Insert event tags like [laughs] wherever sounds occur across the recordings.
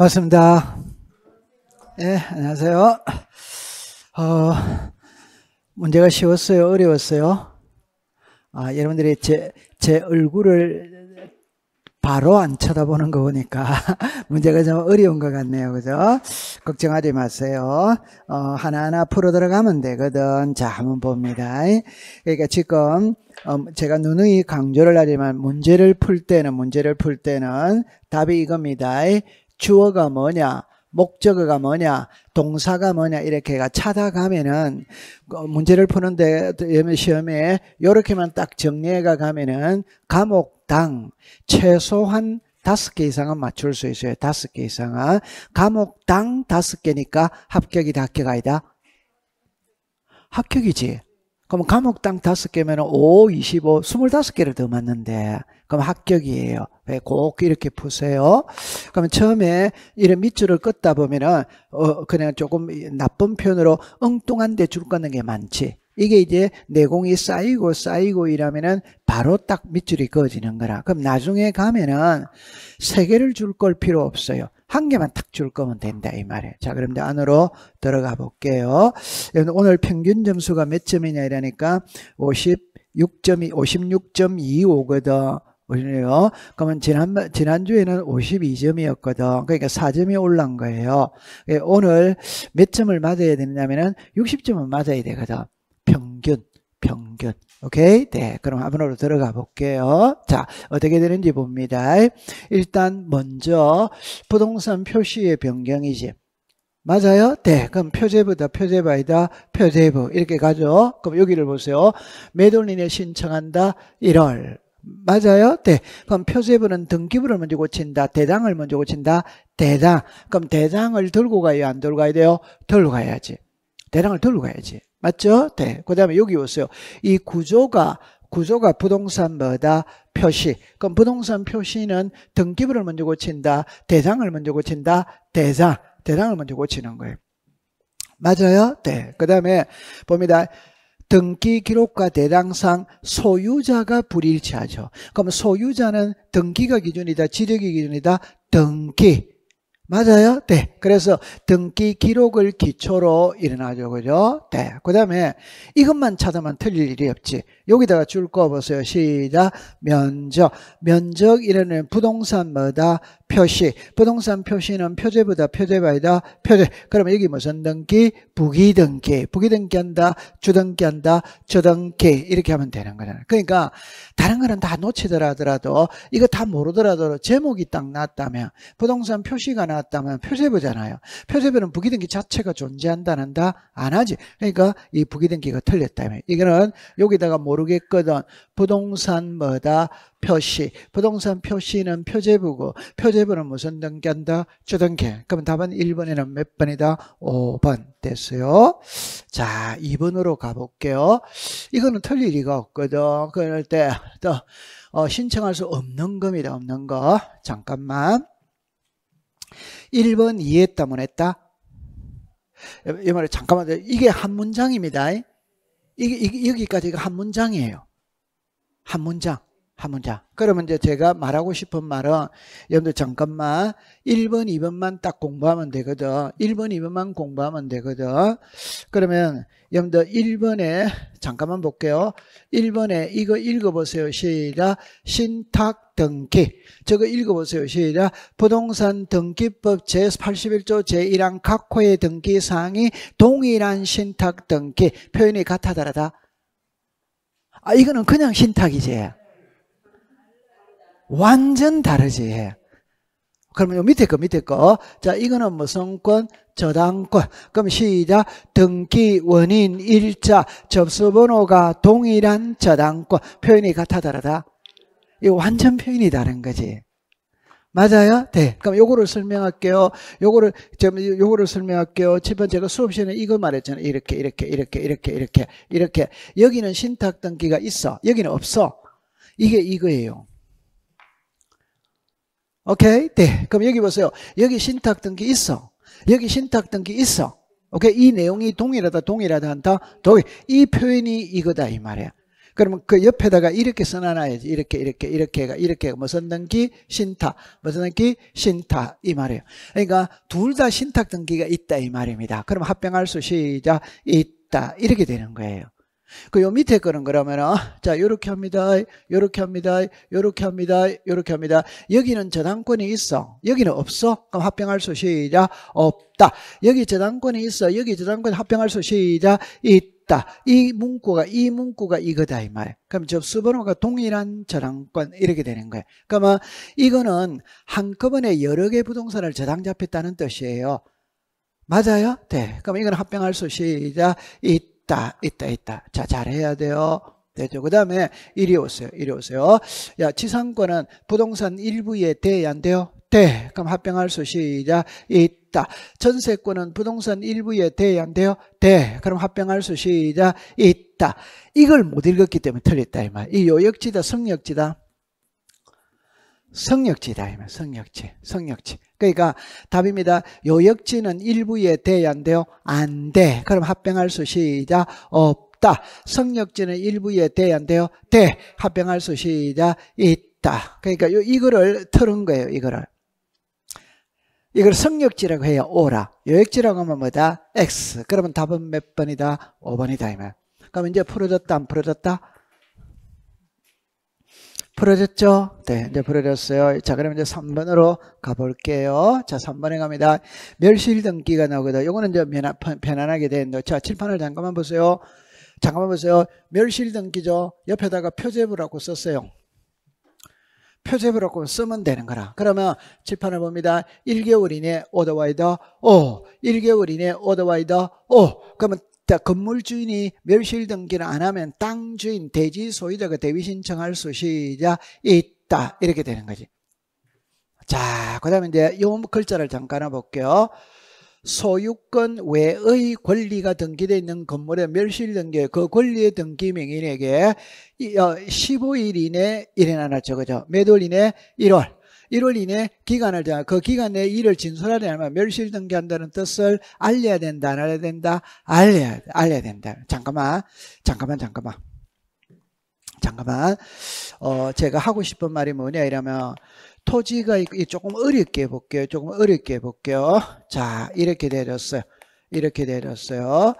반갑습니다. 예, 네, 안녕하세요. 어, 문제가 쉬웠어요? 어려웠어요? 아, 여러분들이 제, 제 얼굴을 바로 안 쳐다보는 거 보니까 [laughs] 문제가 좀 어려운 것 같네요. 그죠? 걱정하지 마세요. 어, 하나하나 풀어 들어가면 되거든. 자, 한번 봅니다. 그러니까 지금 어, 제가 누누이 강조를 하지만 문제를 풀 때는, 문제를 풀 때는 답이 이겁니다. 주어가 뭐냐, 목적어가 뭐냐, 동사가 뭐냐 이렇게가 찾아가면은 그 문제를 푸는데 시험에 이렇게만 딱 정리해가 가면은 감옥당 최소한 다섯 개 이상은 맞출 수 있어요. 다섯 개 이상은 감옥당 다섯 개니까 합격이 다개가 아니다. 합격이지. 그럼 감옥당 다섯 개면 5, 25, 25개를 더 맞는데 그럼 합격이에요. 꼭 이렇게 푸세요. 그러면 처음에 이런 밑줄을 끄다 보면은 어 그냥 조금 나쁜 표현으로 엉뚱한 데줄 끄는 게 많지. 이게 이제 내공이 쌓이고 쌓이고 이러면은 바로 딱 밑줄이 그어지는 거라. 그럼 나중에 가면은 세 개를 줄 걸 필요 없어요. 한 개만 탁 줄 거면 된다 이 말이에요. 자 그럼 이제 안으로 들어가 볼게요. 오늘 평균 점수가 몇 점이냐 이러니까 56점이 56.25거든. 보시네요. 그러면 지난, 지난주에는 52점이었거든. 그러니까 4점이 올란 거예요. 예, 오늘 몇 점을 맞아야 되느냐면은 60점은 맞아야 되거든. 평균, 평균. 오케이? 네. 그럼 화면으로 들어가 볼게요. 자, 어떻게 되는지 봅니다. 일단 먼저 부동산 표시의 변경이지. 맞아요? 네. 그럼 표제부다, 표제바이다, 표제부. 이렇게 가죠. 그럼 여기를 보세요. 매도인에 신청한다. 1월. 맞아요? 네. 그럼 표제부는 등기부를 먼저 고친다. 대장을 먼저 고친다. 대장. 그럼 대장을 들고 가요? 안 들고 가야 돼요? 들고 가야지. 대장을 들고 가야지. 맞죠? 대. 네. 그 다음에 여기 오세요. 이 구조가 구조가 부동산보다 표시. 그럼 부동산 표시는 등기부를 먼저 고친다. 대장을 먼저 고친다. 대장. 대장을 먼저 고치는 거예요. 맞아요? 네. 그 다음에 봅니다. 등기 기록과 대당상 소유자가 불일치하죠. 그럼 소유자는 등기가 기준이다, 지력이 기준이다, 등기. 맞아요? 네. 그래서 등기 기록을 기초로 일어나죠. 그죠? 네. 그 다음에 이것만 찾으면 틀릴 일이 없지. 여기다가 줄 꺼보세요. 시작. 면적. 면적 이라는 부동산마다 표시. 부동산 표시는 표제보다 표제바이다. 표제. 그러면 여기 무슨 등기? 부기등기. 부기등기한다. 주등기한다. 저등기. 이렇게 하면 되는 거잖아요. 그러니까 다른 거는 다 놓치더라도 이거 다 모르더라도 제목이 딱 났다면 부동산 표시가 나 나타다면 표제부잖아요. 표제부는 부기등기 자체가 존재한다는다? 안 하지. 그러니까 이 부기등기가 틀렸다며. 이거는 여기다가 모르겠거든. 부동산 뭐다? 표시. 부동산 표시는 표제부고 표제부는 무슨 등기한다? 주등기. 그럼 답은 1번에는 몇 번이다? 5번 됐어요. 자, 2번으로 가볼게요. 이거는 틀릴 리가 없거든. 그럴 때또 어, 신청할 수 없는 겁니다. 없는 거. 잠깐만. 1번 이해했다 못했다? 이 말에 잠깐만 이게 한 문장입니다. 이게, 이게 여기까지가 한 문장이에요. 한 문장. 한 문장. 그러면 이제 제가 말하고 싶은 말은 여러분들 잠깐만 1번, 2번만 딱 공부하면 되거든. 1번, 2번만 공부하면 되거든. 그러면 여러분들 1번에 잠깐만 볼게요. 1번에 이거 읽어보세요. 시작. 신탁 등기. 저거 읽어보세요. 시작. 부동산 등기법 제81조 제1항 각호의 등기사항이 동일한 신탁 등기. 표현이 같아 다르다. 아 이거는 그냥 신탁이지. 완전 다르지. 그러면 밑에 거, 밑에 거. 자, 이거는 뭐 성권, 저당권. 그럼 시작. 등기, 원인, 일자, 접수번호가 동일한 저당권. 표현이 같아 다르다. 이거 완전 표현이 다른 거지. 맞아요? 네. 그럼 요거를 설명할게요. 요거를, 요거를 설명할게요. 첫 번째가 그 수업 시간에 이거 말했잖아요. 이렇게, 이렇게, 이렇게, 이렇게, 이렇게, 이렇게. 여기는 신탁 등기가 있어. 여기는 없어. 이게 이거예요. 오케이? 네. 그럼 여기 보세요. 여기 신탁 등기 있어. 여기 신탁 등기 있어. 오케이? 이 내용이 동일하다, 동일하다 한다. 동일. 이 표현이 이거다, 이 말이야. 그러면 그 옆에다가 이렇게 써놔야지. 이렇게, 이렇게, 이렇게 이렇게. 무슨 등기? 신탁. 무슨 등기? 신탁. 이 말이에요. 그러니까 둘 다 신탁 등기가 있다, 이 말입니다. 그럼 합병할 수 시작. 있다. 이렇게 되는 거예요. 그요 밑에 거는 그러면은 아, 자이렇게 합니다 이렇게 합니다 이렇게 합니다 이렇게 합니다 여기는 저당권이 있어 여기는 없어 그럼 합병할 수 시작 없다 여기 저당권이 있어 여기 저당권 합병할 수 시작 있다 이 문구가 이 문구가 이거다 이 말. 그럼 접수번호가 동일한 저당권 이렇게 되는 거예요. 그러면 이거는 한꺼번에 여러 개 부동산을 저당 잡혔다는 뜻이에요. 맞아요? 네. 그럼 이건 합병할 수 시작 있다. 있다, 있다, 있다. 자, 잘해야 돼요. 되죠. 네, 그 다음에 이리 오세요. 이리 오세요. 야, 지상권은 부동산 일부에 대해안 돼요? 대. 그럼 합병할 수 시작. 있다. 전세권은 부동산 일부에 대해안 돼요? 대. 그럼 합병할 수 시작. 있다. 이걸 못 읽었기 때문에 틀렸다. 이 말. 이 요역지다, 성역지다. 성역지다 하면 성역지, 성역지. 그러니까 답입니다. 요역지는 일부에 대야 안 돼요? 안 돼. 그럼 합병할 수 시작 없다. 성역지는 일부에 대야 안 돼요? 돼. 합병할 수 시작 있다. 그러니까 요 이거를 틀은 거예요. 이거를. 이걸 성역지라고 해요. 오라. 요역지라고 하면 뭐다? X. 그러면 답은 몇 번이다? 5번이다. 이면. 그럼 이제 풀어졌다 안 풀어졌다? 풀어졌죠? 네, 이제 풀어졌어요. 자, 그럼 이제 3번으로 가볼게요. 자, 3번에 갑니다. 멸실 등기가 나오거든. 요거는 이제 편안, 편안하게 되 자, 칠판을 잠깐만 보세요. 잠깐만 보세요. 멸실 등기죠? 옆에다가 표제부라고 썼어요. 표제부라고 쓰면 되는 거라. 그러면 칠판을 봅니다. 1개월 이내 오더와이더 오, 1개월 이내 오더와이더 오. 그러면 자, 건물주인이 멸실 등기를 안 하면 땅 주인, 대지 소유자가 대위 신청할 수 시작 있다. 이렇게 되는 거지. 자, 그 다음에 이제 요 글자를 잠깐 볼게요. 소유권 외의 권리가 등기되어 있는 건물의 멸실 등기, 그 권리의 등기 명인에게 15일 어, 이내 일어나죠. 그죠? 매월 이내 1월. 1월 이내 기간을 정하 그 기간 내에 일을 진술하려 면 멸실 등기한다는 뜻을 알려야 된다, 알아야 된다, 알려야, 알려야 된다. 잠깐만, 잠깐만, 잠깐만. 잠깐만. 어, 제가 하고 싶은 말이 뭐냐, 이러면, 토지가 조금 어렵게 볼게요 조금 어렵게 볼게요 자, 이렇게 되졌어요. 이렇게 되졌어요.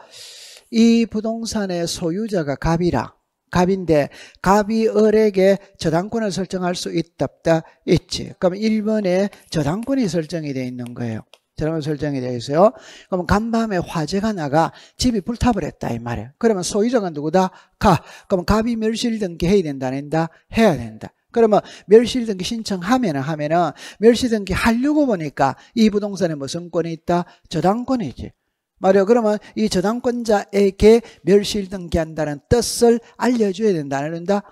이 부동산의 소유자가 갑이라 갑인데 갑이 을에게 저당권을 설정할 수 있답다 있지. 그럼 1번에 저당권이 설정이 돼 있는 거예요. 저당권 설정이 되어 있어요. 그럼 간밤에 화재가 나가 집이 불탑을 했다 이 말이에요. 그러면 소유자가 누구다? 가. 그럼 갑이 멸실등기 해야 된다 안다 해야 된다. 그러면 멸실등기 신청하면 하면은 멸실등기 하려고 보니까 이 부동산에 무슨 권이 있다? 저당권이지. 말이요. 그러면 이 저당권자에게 멸실 등기한다는 뜻을 알려줘야 된다. 안알다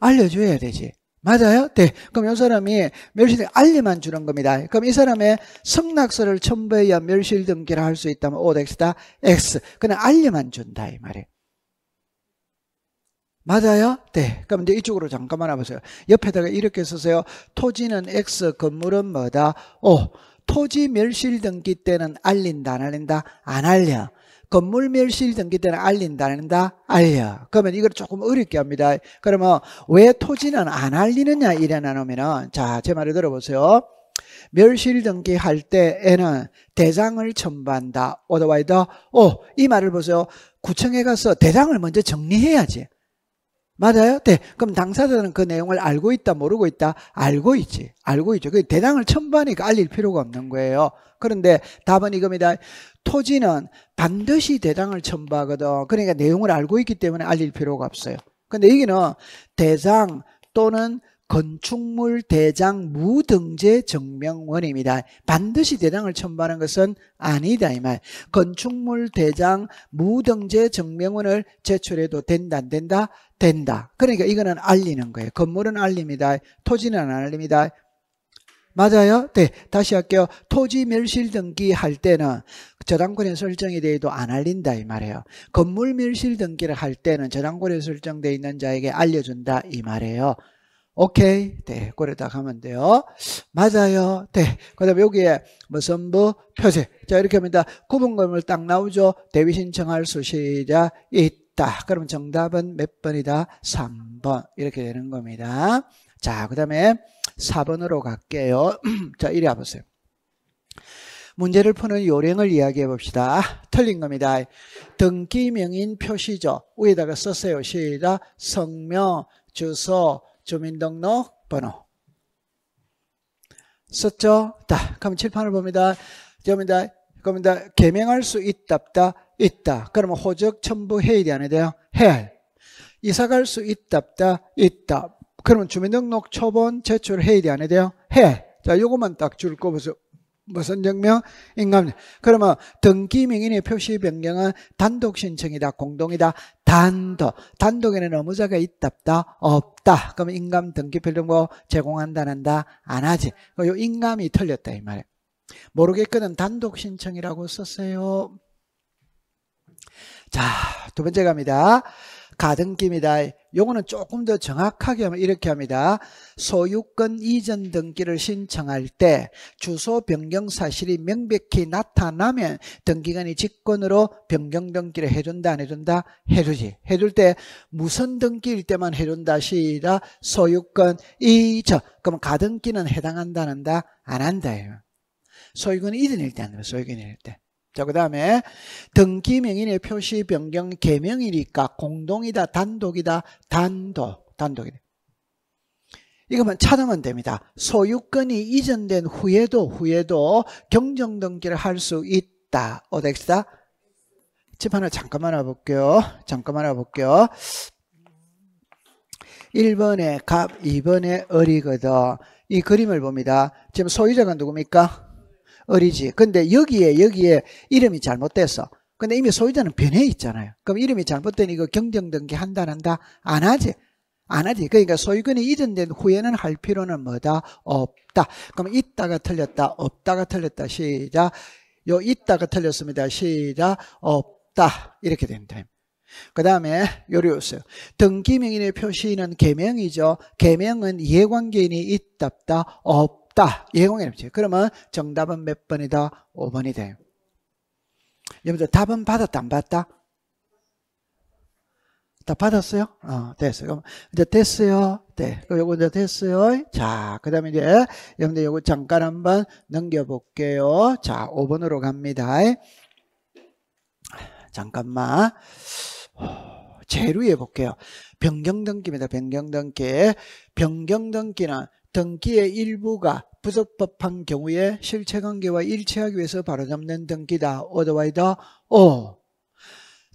알려줘야 되지. 맞아요? 네. 그럼 이 사람이 멸실 등 알리만 주는 겁니다. 그럼 이 사람의 승낙서를 첨부해야 멸실 등기를 할 수 있다면 오 O X다 X. 그냥 알리만 준다 이 말이에요. 맞아요? 네. 그럼 이제 이쪽으로 잠깐만 와보세요. 옆에다가 이렇게 쓰세요. 토지는 X, 건물은 뭐다? 오. 토지 멸실 등기 때는 알린다 안 알린다 안 알려 건물 멸실 등기 때는 알린다 안 알린다 알려 그러면 이걸 조금 어렵게 합니다 그러면 왜 토지는 안 알리느냐 이래 나누면은 자제 말을 들어보세요 멸실 등기할 때에는 대장을 첨부한다 오더와이더 오이 말을 보세요 구청에 가서 대장을 먼저 정리해야지 맞아요? 네. 그럼 당사자는 그 내용을 알고 있다, 모르고 있다? 알고 있지. 알고 있죠. 그 대당을 첨부하니까 알릴 필요가 없는 거예요. 그런데 답은 이겁니다. 토지는 반드시 대당을 첨부하거든. 그러니까 내용을 알고 있기 때문에 알릴 필요가 없어요. 근데 여기는 대상 또는 건축물 대장 무등재 증명원입니다. 반드시 대장을 첨부하는 것은 아니다 이 말. 건축물 대장 무등재 증명원을 제출해도 된다 안 된다? 된다. 그러니까 이거는 알리는 거예요. 건물은 알립니다. 토지는 안 알립니다. 맞아요? 네. 다시 할게요. 토지 멸실 등기할 때는 저당권에 설정이 되도안 알린다 이 말이에요. 건물 멸실 등기를 할 때는 저당권에 설정되 있는 자에게 알려준다 이 말이에요. 오케이, 네, 꼬리다 가면 돼요. 맞아요, 네. 그 다음에 여기에 무슨 부 표제. 자, 이렇게 합니다. 구분금을 딱 나오죠. 대위 신청할 수시자 있다. 그럼 정답은 몇 번이다? 3번. 이렇게 되는 겁니다. 자, 그 다음에 4번으로 갈게요. [clears throat] 자, 이리 와보세요. 문제를 푸는 요령을 이야기해 봅시다. 틀린 겁니다. 등기명인 표시죠. 위에다가 썼어요. 시작. 성명, 주소, 주민등록 번호. 썼죠? 다. 그럼 칠판을 봅니다. 저입다그니다 개명할 수 있다, 없다? 있다. 그러면 호적 첨부 해야 되안 돼요? 해야 해. 이사 갈 수 있다, 없다? 있다. 그러면 주민등록 초본 제출해야 돼안 돼요? 해. 자, 요것만 딱줄 꼽아서 무슨 증명? 인감. 그러면 등기명인의 표시 변경은 단독 신청이다, 공동이다, 단독. 단독에는 의무자가 있다, 없다, 없다. 그럼 인감 등기필등보 제공한다, 한다, 안 하지. 요 인감이 틀렸다, 이말이에 모르겠거든 단독 신청이라고 썼어요. 자, 두 번째 갑니다. 가등기입니다. 요거는 조금 더 정확하게 하면 이렇게 합니다. 소유권 이전 등기를 신청할 때 주소 변경 사실이 명백히 나타나면 등기관이 직권으로 변경 등기를 해준다 안 해준다 해주지. 해줄 때 무선 등기일 때만 해준다 시다 소유권 이전 그럼 가등기는 해당한다는다 안 한다 소유권 이전일 때 안해 소유권 일 때. 자, 그 다음에 등기명인의 표시 변경 개명이니까 공동이다, 단독이다, 단독, 단독이다. 이것만 찾으면 됩니다. 소유권이 이전된 후에도 후에도 경정등기를 할 수 있다. 어디 있다? 집 하나 잠깐만 와볼게요. 잠깐만 와볼게요. 1번에 갑, 2번에 을이거든이 그림을 봅니다. 지금 소유자가 누굽니까? 어리지. 근데 여기에 여기에 이름이 잘못됐어. 근데 이미 소유자는 변해 있잖아요. 그럼 이름이 잘못된 이거 경정등기 한다 한다 안 하지. 안 하지. 그러니까 소유권이 이전된 후에는 할 필요는 뭐다? 없다. 그럼 있다가 틀렸다. 없다가 틀렸다. 시작. 요 있다가 틀렸습니다. 시작. 없다. 이렇게 된다. 그 다음에 요리오스 등기명인의 표시는 개명이죠. 개명은 이해관계인이 있답다 없 없다. 예공이랍니다. 그러면 정답은 몇 번이다? 5번이 돼요. 여러분들 답은 받았다 안 받았다? 다 받았어요? 어, 됐어요. 그럼 이제 됐어요. 네. 그 요거 이제 됐어요. 자, 그 다음에 이제 여러분들 요거 잠깐 한번 넘겨볼게요. 자, 5번으로 갑니다. 잠깐만. 제일 에 볼게요. 변경등기입니다. 변경등기. 변경등기는 등기의 일부가 부적법한 경우에 실체관계와 일치하기 위해서 바로잡는 등기다. Otherwise, O.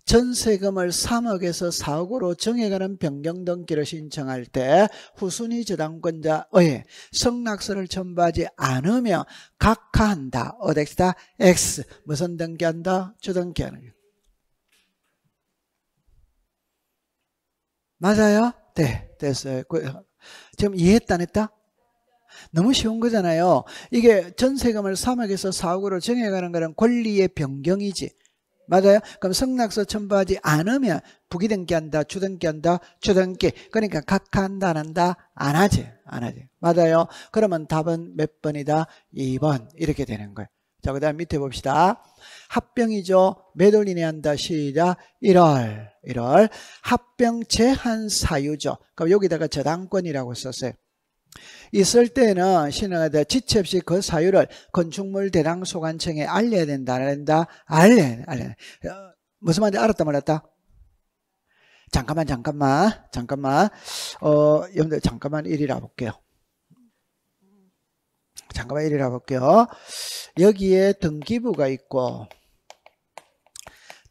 전세금을 3억에서 4억으로 정해가는 변경 등기를 신청할 때 후순위 저당권자의 성낙서를 첨부하지 않으며 각하한다. 어덱스다 X. 무슨 등기한다? 저등기하는 맞아요? 네, 됐어요. 그, 지금 이해했다 안 했다? 너무 쉬운 거잖아요. 이게 전세금을 사막에서사고으로 정해가는 거는 권리의 변경이지. 맞아요? 그럼 성낙서 첨부하지 않으면 부기등기 한다, 주등기 한다, 주등기. 그러니까 각하 한다, 안 한다, 안 하지. 안 하지. 맞아요? 그러면 답은 몇 번이다? 2번. 이렇게 되는 거예요. 자, 그 다음 밑에 봅시다. 합병이죠. 매돌이네 한다. 시작. 1월. 1월. 합병 제한 사유죠. 그럼 여기다가 저당권이라고 썼어요. 있을 때는 신뢰가 돼 지체 없이 그 사유를 건축물 대량 소관청에 알려야 된다, 알린다, 알려, 알려. 어, 무슨 말인지 알았다 말았다? 잠깐만, 잠깐만, 잠깐만. 어, 여러분들 잠깐만 일이라 볼게요. 잠깐만 일이라 볼게요. 여기에 등기부가 있고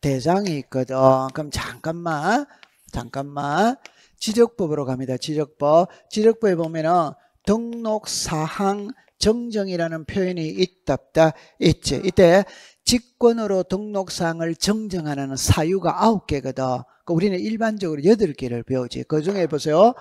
대장이 있거든. 그럼 잠깐만, 잠깐만. 지적법으로 갑니다. 지적법. 지적법에 보면은 등록사항 정정이라는 표현이 있답다 있지. 이때 직권으로 등록사항을 정정하는 사유가 아홉 개거든 그러니까 우리는 일반적으로 여덟 개를 배우지. 그 중에 보세요.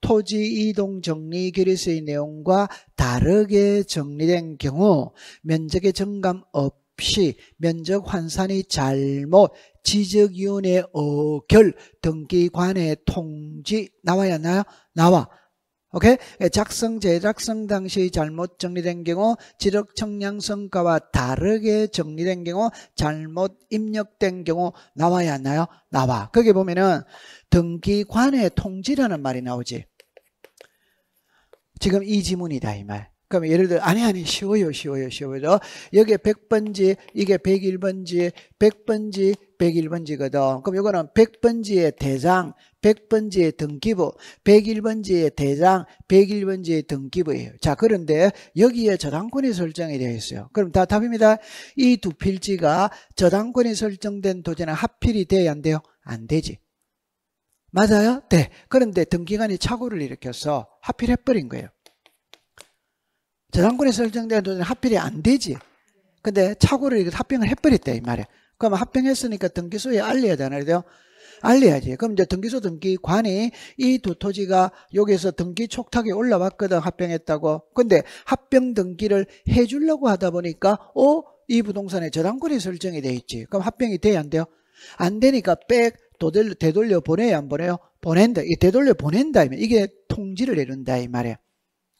토지 이동 정리 결의서의 내용과 다르게 정리된 경우 면적의 정감 없 없시 면적 환산이 잘못 지적위원회 어결 등기관의 통지 나와야 나요? 나와. 오케이? 작성, 제작성 당시 잘못 정리된 경우, 지적 청량성과와 다르게 정리된 경우, 잘못 입력된 경우 나와야 하나요? 나와. 거기 보면은 등기관의 통지라는 말이 나오지. 지금 이 지문이다, 이 말. 그럼 예를 들어 아니 아니 쉬워요 쉬워요 쉬워요 여기에 100번지 이게 101번지 100번지 101번지거든 그럼 이거는 100번지의 대장 100번지의 등기부 101번지의 대장 101번지의 등기부예요 자 그런데 여기에 저당권이 설정이 되어 있어요 그럼 다 답입니다 이 두 필지가 저당권이 설정된 도전은 합필이 돼야 안 돼요? 안 되지 맞아요? 네 그런데 등기관이 착오를 일으켜서 합필해버린 거예요 재산권이 설정된 돈이 합필이 안 되지. 근데 착오를 이렇게 합병을 해버렸다 이 말이야. 그러면 합병했으니까 등기소에 알려야 되나요? 그래 알려야지. 그럼 이제 등기소 등기관이 이 두 토지가 여기서 등기 촉탁이 올라왔거든 합병했다고. 근데 합병 등기를 해주려고 하다 보니까 어이 부동산에 저당권이 설정이 돼 있지. 그럼 합병이 돼야 안 돼요? 안 되니까 빽 되돌려 보내야 안 보내요? 보낸다. 이 되돌려 보낸다 이면 이게 통지를 내린다 이 말이야.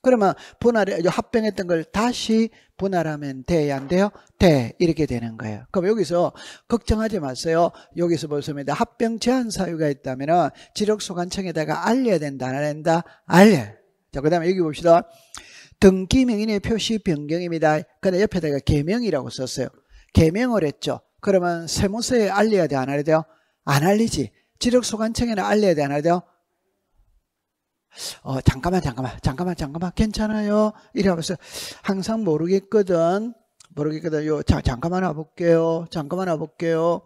그러면 분할 합병했던 걸 다시 분할하면 돼안 돼요? 돼 이렇게 되는 거예요. 그럼 여기서 걱정하지 마세요. 여기서 보시면 합병 제한 사유가 있다면 지력소관청에다가 알려야 된다, 안 된다, 알려. 자 그다음에 여기 봅시다. 등기명인의 표시 변경입니다. 근데 옆에다가 개명이라고 썼어요. 개명을 했죠. 그러면 세무서에 알려야 돼, 안 알려야 돼요? 안 알리지. 지력소관청에는 알려야 돼, 안 알려야 돼요? 어, 잠깐만, 잠깐만, 잠깐만, 잠깐만, 괜찮아요. 이러면서 항상 모르겠거든. 모르겠거든. 요, 자, 잠깐만 와볼게요. 잠깐만 와볼게요.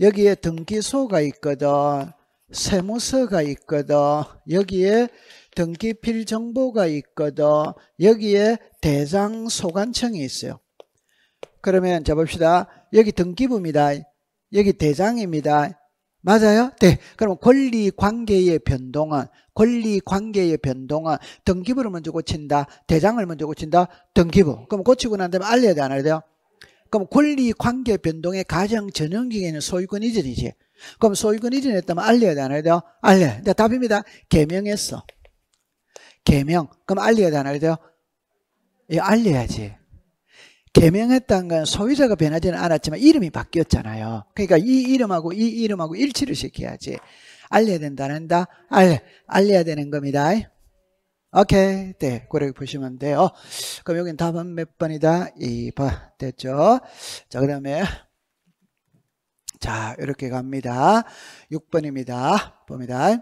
여기에 등기소가 있거든. 세무서가 있거든. 여기에 등기필 정보가 있거든. 여기에 대장 소관청이 있어요. 그러면 자 봅시다. 여기 등기부입니다. 여기 대장입니다. 맞아요? 네. 그럼 권리 관계의 변동은 권리 관계의 변동은 등기부를 먼저 고친다. 대장을 먼저 고친다. 등기부. 그럼 고치고 난 다음에 알려야 돼, 안 알려야 돼요? 그럼 권리 관계 변동의 가장 전형기에 소유권 이전이지. 그럼 소유권 이전했다면 알려야 돼, 안 알려야 돼요? 알려 네, 답입니다. 개명했어. 개명. 그럼 알려야 돼, 안 알려야 돼요? 예, 알려야지. 개명했다는 건 소유자가 변하지는 않았지만 이름이 바뀌었잖아요. 그러니까 이 이름하고 이 이름하고 일치를 시켜야지. 알려야 된다는 한다. 알, 알려야 되는 겁니다. 오케이. 네. 그렇게 보시면 돼요. 그럼 여긴 답은 몇 번이다? 2번. 됐죠? 자, 그 다음에. 자, 이렇게 갑니다. 6번입니다. 봅니다.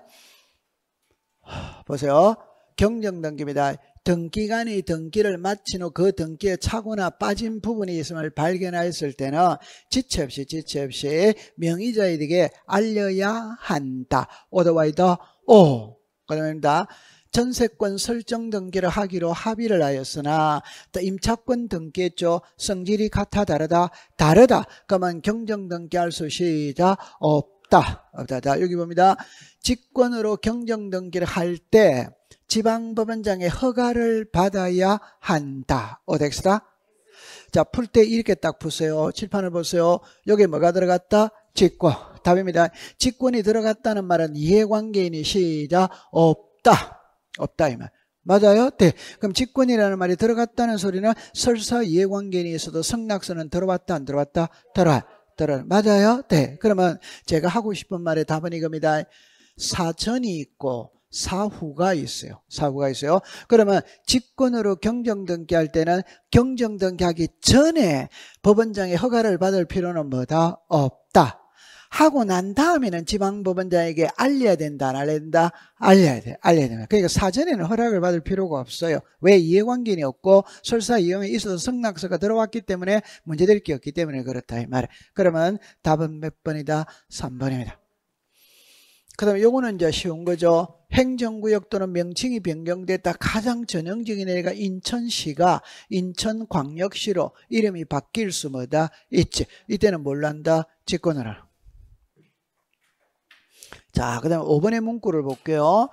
보세요. 경정 등기입니다. 등기관이 등기를 마친 후 그 등기에 차거나 빠진 부분이 있음을 발견하였을 때는 지체 없이 지체 없이 명의자에게 알려야 한다. 오 t h oh. 이 r 오. 그다음입니다 전세권 설정 등기를 하기로 합의를 하였으나 임차권 등기했죠. 성질이 같아 다르다. 다르다. 그러면 경정 등기할 수 시작 없다. 없다. 여기 봅니다. 직권으로 경정 등기를 할때 지방법원장의 허가를 받아야 한다. 어덱스다? 자, 풀 때 이렇게 딱 푸세요. 칠판을 보세요. 여기 뭐가 들어갔다? 직권. 답입니다. 직권이 들어갔다는 말은 이해관계인이 시작 없다. 없다 이 말. 맞아요? 네. 그럼 직권이라는 말이 들어갔다는 소리는 설사 이해관계인이 있어도 승낙서는 들어왔다 안 들어왔다? 들어와. 들어 맞아요? 네. 그러면 제가 하고 싶은 말의 답은 이겁니다. 사전이 있고 사후가 있어요. 사후가 있어요. 그러면 직권으로 경정등기 할 때는 경정등기 하기 전에 법원장의 허가를 받을 필요는 뭐다? 없다. 하고 난 다음에는 지방법원장에게 알려야 된다, 안 알려야 된다? 알려야 돼, 알려야 된다. 그러니까 사전에는 허락을 받을 필요가 없어요. 왜 이해관계는 없고 설사 이용에 있어서 승낙서가 들어왔기 때문에 문제될 게 없기 때문에 그렇다 이 말이에요. 그러면 답은 몇 번이다? 3번입니다. 그 다음에 요거는 이제 쉬운 거죠. 행정구역 또는 명칭이 변경됐다 가장 전형적인 애가 인천시가 인천광역시로 이름이 바뀔 수마다 있지. 이때는 몰란다 직권을 하라. 자, 그 다음에 5번의 문구를 볼게요.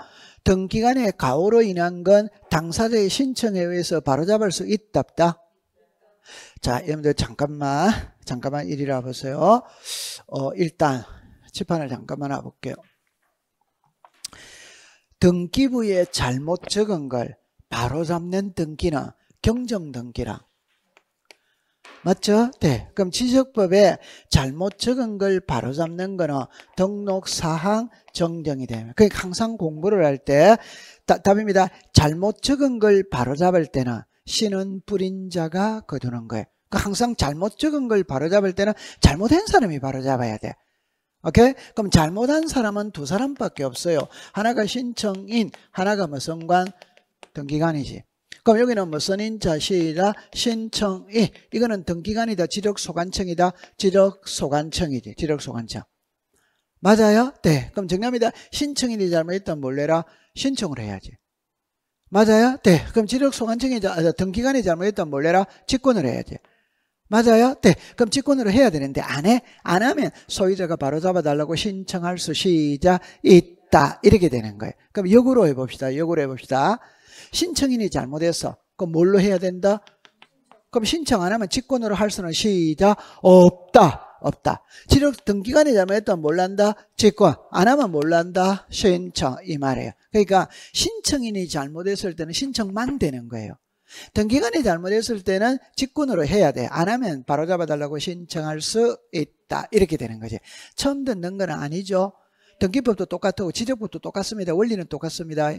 등기간의 가오로 인한 건 당사자의 신청에 의해서 바로잡을 수 있답다. 자, 여러분들 잠깐만, 잠깐만 이리라 보세요. 어, 일단, 칠판을 잠깐만 와볼게요. 등기부에 잘못 적은 걸 바로잡는 등기는 경정등기라. 맞죠? 네. 그럼 지적법에 잘못 적은 걸 바로잡는 거는 등록사항 정정이 됩니다. 그러니까 항상 공부를 할 때 답입니다. 잘못 적은 걸 바로잡을 때는 신은 뿌린 자가 거두는 거예요. 그러니까 항상 잘못 적은 걸 바로잡을 때는 잘못한 사람이 바로잡아야 돼. 오케이? 그럼 잘못한 사람은 두 사람밖에 없어요. 하나가 신청인, 하나가 무슨관 등기관이지. 그럼 여기는 무슨인 자시라 신청이 이거는 등기관이다 지력소관청이다 지력소관청이지 지력소관청 맞아요? 네 그럼 정답이다 신청인이 잘못했던 몰래라 신청을 해야지 맞아요? 네 그럼 지력소관청이 아, 등기관이 잘못했던 몰래라 직권을 해야지 맞아요? 네. 그럼 직권으로 해야 되는데 안 해? 안 하면 소유자가 바로 잡아달라고 신청할 수 시작 있다. 이렇게 되는 거예요. 그럼 역으로 해봅시다. 역으로 해봅시다. 신청인이 잘못해서 그럼 뭘로 해야 된다? 그럼 신청 안 하면 직권으로 할 수는 시작 없다. 없다. 지력 등기간이 잘못했다 몰란다. 직권 안 하면 몰란다. 신청 이 말이에요. 그러니까 신청인이 잘못했을 때는 신청만 되는 거예요. 등기관이 잘못했을 때는 직권으로 해야 돼. 안 하면 바로잡아달라고 신청할 수 있다. 이렇게 되는 거지. 처음 듣는 건 아니죠. 등기법도 똑같고 지적법도 똑같습니다. 원리는 똑같습니다.